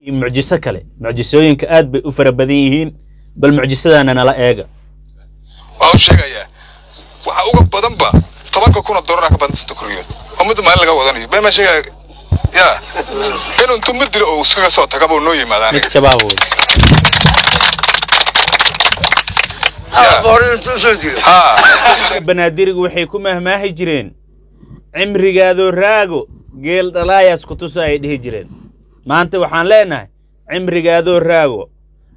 iyo mucjiso kale mucjisooyinka aad bay u fara badan yihiin bal mucjisadaana nala eega waxaan u sheegayaa waxa uga badanba tobanka kunoo doolara ka badan santa kuriyood oo muddo maalin laga wadanayo been baan sheegaya ya in untu ma dilo oo iskaga soo taga buu noo yimaada shabaab wey ah, banaadirigu waxay ku mahmaahi jireen cimrigaado raago geel dhalaayaas ku tusa ay dhihi jireen maanta waxaan leenahay cimrigaadoo raago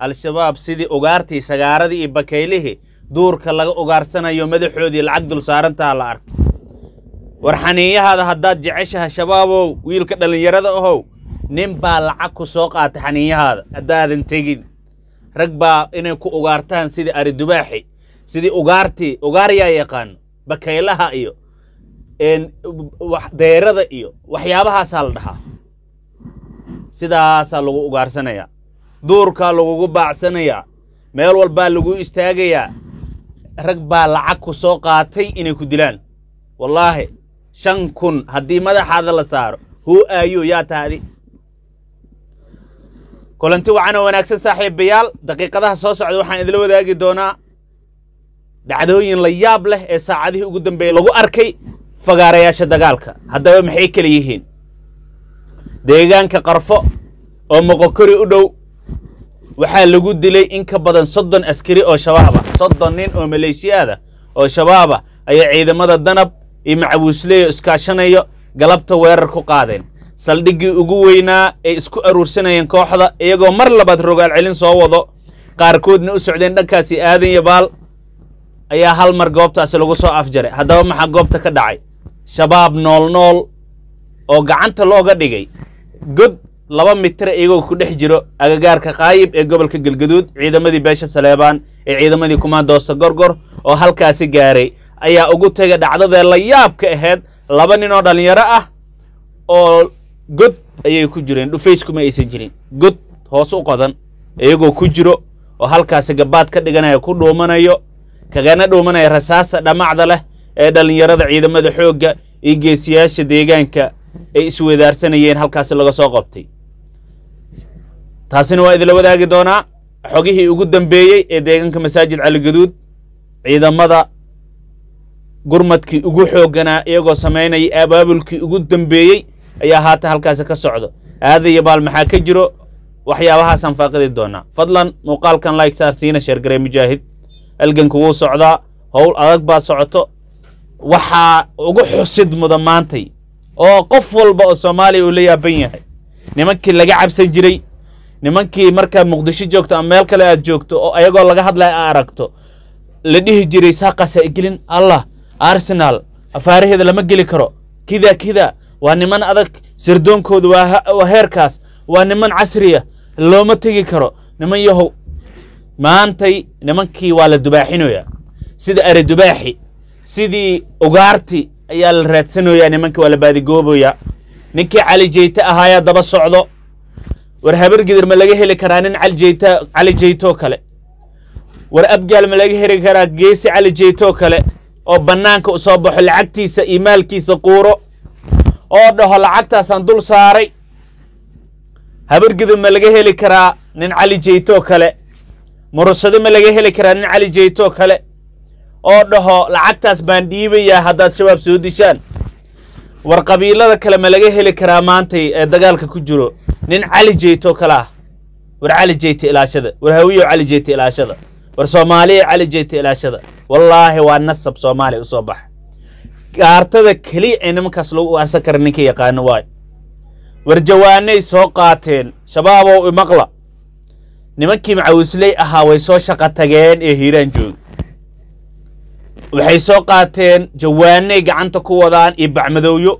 al-shabaab sidii ugaartii sagaaradii iyo bakaylihii duurka laga ugaarsanayo madaxoodii lacag dul saarantaha la arkay war xaniinyahaada haddaad jeceshaha shabaabow wiilka dhallinyarada ahow nin baa lacag ku soo qaatay xaniinyahaada haddaadan tegin rag baa inay ku ugaartaan sidii aridubaaxi sidii ugaartii ugaaryaa yaqaano bakaylaha iyo deerada iyo waxyaabahaasaa la dhahaa sidaasaa lagu ugaarsanayaa duurkaa lagugu baacsanayaa meel walbaa lagu istaagayaa rag baa lacag ku soo qaatay inay ku dilaan wallaahi shan kun haddii madaxaada la saaro huu aayu yaa taadi kulanti wacana wanaagsan saaxiibayaal daqiiqadaha soo socda waxaan idila wadaagi doonaa dhacdooyin la yaab leh ee saacadihii ugu dambeeyey lagu arkay fagaarayaasha dagaalka haddaba maxay kala yihiin deegaanka qarfo oo moqokori u dhow waxaa lagu dilay in ka badan soddon askari oo shabaabah soddon nin oo maleeshiyaada ah oo shabaabah ayaa ciidamada danab iyo macabuusleeyo iskaashanayo galabta weerar ku qaadeen saldhiggii ugu weynaa ay isku aruursanayeen kooxda iyagoo mar labaad rogaal celin soo wado qaarkoodna u socdeen dhankaasi aadan iyo baal ayaa hal mar goobtaasi lagu soo afjaray haddaba maxaa goobta ka dhacay shabaab nool nool oo gacanta looga dhigay god laba mitir iyagoo ku dhex jiro agagaarka qaayib ee gobolka galgaduud ciidamadii beesha saleebaan ee ciidamadii kumaandoosta gorgor oo halkaasi gaaray ayaa ugu tegay dhacdadee la yaabka aheyd laba nin oo dhallinyaro ah oo god ayay ku jireen dhufayskuma aysan jirin god hoos u qodan iyagoo ku jiro oo halkaasi gabaad ka dhiganaya ku dhuumanayo kagana dhuumanaya rasaasta dhammacda leh ee dhallinyarada ciidamada xoogga iyo geesiyaasha deegaanka ay iswedaarsanayeen halkaasi laga soo qabtay taasina waa idinla wadaagi doonaa xogihii ugu dambeeyey ee deegaanka masaajid caligaduud ciidamada gurmadkii ugu xoogganaa iyagoo samaynayay abaabulkii ugu dambeeyey ayaa haata halkaasi ka socdo aada iyo baal maxaa ka jiro waxyaabahaasaan faaqidi doonaa fadlan muuqaalkan like siina sheergarey mujaahid alganku wuu socdaa howl adag baa socoto waxaa ugu xusid muda maantay oo qof walba oo soomaaliya uu la yaaban yahay nimankii laga cabsan jiray nimankii markaa muqdisho joogto ama meel kale aad joogto oo ayagoo laga hadlaya aa aragto la dhihi jiray saaqaasa gelin allah arsenaal afaaraheeda lama geli karo kida kida waa niman adag sirdoonkooda waa heerkaas waa niman casriya looma tegi karo niman yahow maantay nimankii waa la dubaaxinoyaa sida dubaaxi sidii ugaarti ayaa la raadsanayaa nimanka waa la baadigoobayaa ninkii cali jeyte ahaayaa daba socdo war habargidir ma laga heli karaa nin aljeyt cali jeytoo kale war abgaal ma laga heli karaa geesi cali jeytoo kale oo bannaanka usoo baxo lacagtiisa iyo maalkiisa quuro oo dhaho lacagtaasaan dul saaray habargidir ma laga heli karaa nin cali jeytoo kale murursado ma laga heli karaa nin cali jeytoo kale oo dhaho lacagtaas baan dhiibayaa haddaad shabaab soo dishaan war qabiilada kale ma laga heli karaa maantay ee dagaalka ku jiro nin cali jeyto kale ah war cali jeyta ilaashada war hawiyo cali jeyta ilaashada war soomaaliya cali jeyta ilaashada wallaahi waa nasab soomaaliya usoo baxa gaartada keliya ee nimankaas lagu arsan kara ninka yaqaano waayo war jawaanay soo qaateen shabaabow imaqla nimankii macawisley ahaa way soo shaqo tageen ee hiiraan joogi waxay soo qaateen jawaanay gacanta ku wadaan iyo bacmadowyo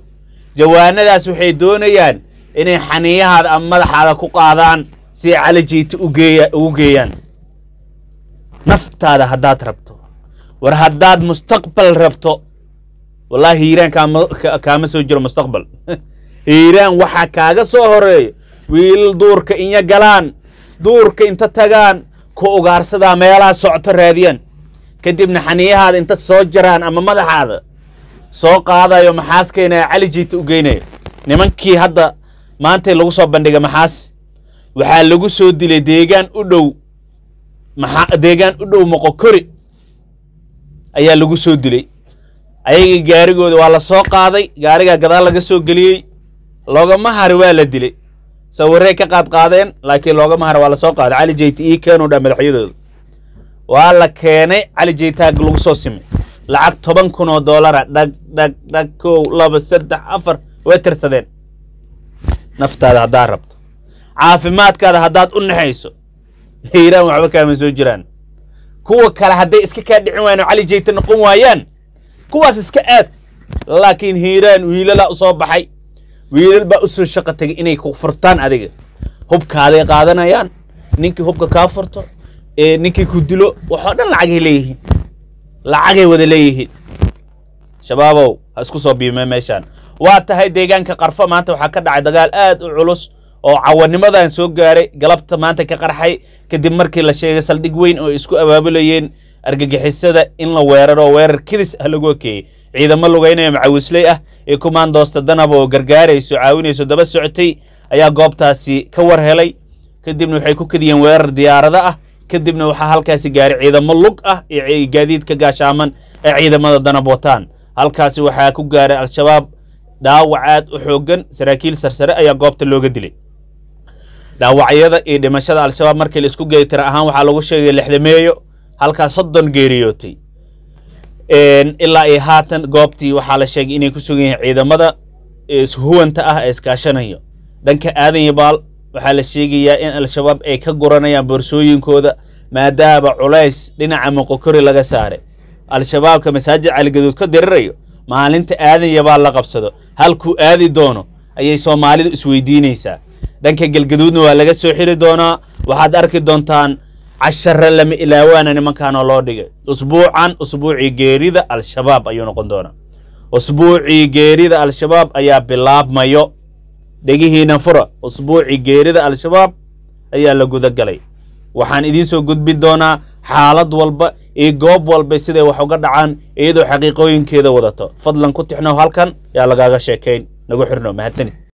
jawaanadaas waxay doonayaan inay xaniiyahaada ama madaxaada ku qaadaan si ay calajiyti ugu geeyaan naftaada haddaad rabto war haddaad mustaqbal rabto wallaahi hiiraan kaama soo jiro mustaqbal hiiraan waxaa kaaga soo horeeya wiilal duurka inyo galaan duurka inta tagaan ku ugaarsadaa meelaha socto raadiyaan kadibna xaniyahaada inta soo jaraan ama madaxaada soo qaadayo maxaas keenaya cali jiita u geynayo nimankii hadda maantay lagu soo bandhigay maxaas waxaa lagu soo dilay deegaan u dhow deegaan u dhow moqokori ayaa lagu soo dilay ayagii gaarigooda waa la soo qaaday gaarigaa gadaal laga soo geliyey loogama hari waa la dilay sawiray ka qaad qaadeen laakiin loogama hari waa la soo qaaday cali jeyti ii keenuu dhaa madaxyadooda waa la keenay cali jaytaag lagu soo simay lacag toban kun oo doolara dhag dhag dhag kow laba saddex afar way tirsadeen naftaada haddaad rabto caafimaadkaada haddaad u naxayso hiiraan waxba kaama soo jiraan kuwa kale hadday iska kaa dhicin waayaan oo cali jayta noqon waayaan kuwaas iska aad laakiin hiiraan wiilalaa u soo baxay wiilal baa u soo shaqo tegay inay ku furtaan adiga hubkaaday qaadanayaan ninkii hubka kaa furto ninkii ku dilo waxoo dhan lacagay leeyihiin lacagay wada leeyihiin shabaabow ha isku soo biime meeshaan waa tahay deegaanka qarfo maanta waxaa ka dhacay dagaal aad u culus oo cawanimadan soo gaaray galabta maanta ka qarxay kadib markii la sheegay saldhig weyn oo isku abaabulayeen argagixisada in la weeraro weerar kidis ah lagu ekeeyey ciidamo lugaynaya macawisley ah ee kumaandoosta danab oo gargaarayso caawinayso daba socotay ayaa goobtaasi ka war helay kadibna waxay ku kadiyeen weerar diyaarada ah kadibna waxaa halkaasi gaaray ciidamo lug ah ee gaadiidka gaashaaman ee ciidamada danab halkaasi waxaa ku gaaray al-shabaab dhaawac aad u xooggan saraakiil sarsare ayaa goobta looga dilay dhaawacyada iyo dhimashada al-shabaab markii la isku geytir ahaan waxaa lagu sheegay lixdameeyo halkaa soddon geeriyootay ilaa iyo haatan goobtii waxaa la sheegay inay ku sugan yihiin ciidamada ishuwanta ah ee iskaashanayo dhanka aadan yabaal waxaa la sheegayaa in al-shabaab ay ka guranayaan boorsooyinkooda maadaama culays dhinaca muqokori laga saaray al-shabaabka masaajid caligaduud ka dirirayo maalinta aadanyabaa la qabsado halkuu aadi doono ayay soomaalidu isweydiinaysaa dhanka galgaduudna waa laga soo xili doonaa waxaad arki doontaan cashare lama ilaawaana nimankaanoo loo dhigay usbuucan usbuucii geerida al-shabaab ayuu noqon doonaa usbuucii geerida al-shabaab ayaa bilaabmayo dhegihiina fura usbuucii geerida al-shabaab ayaa la gudagalay waxaan idiin soo gudbin doonaa xaalad walba iyo goob walba siday wax uga dhacaan iyadoo xaqiiqooyinkeeda wadato fadlan ku tixnow halkan yaa lagaaga sheekayn nagu xirno mahadsanid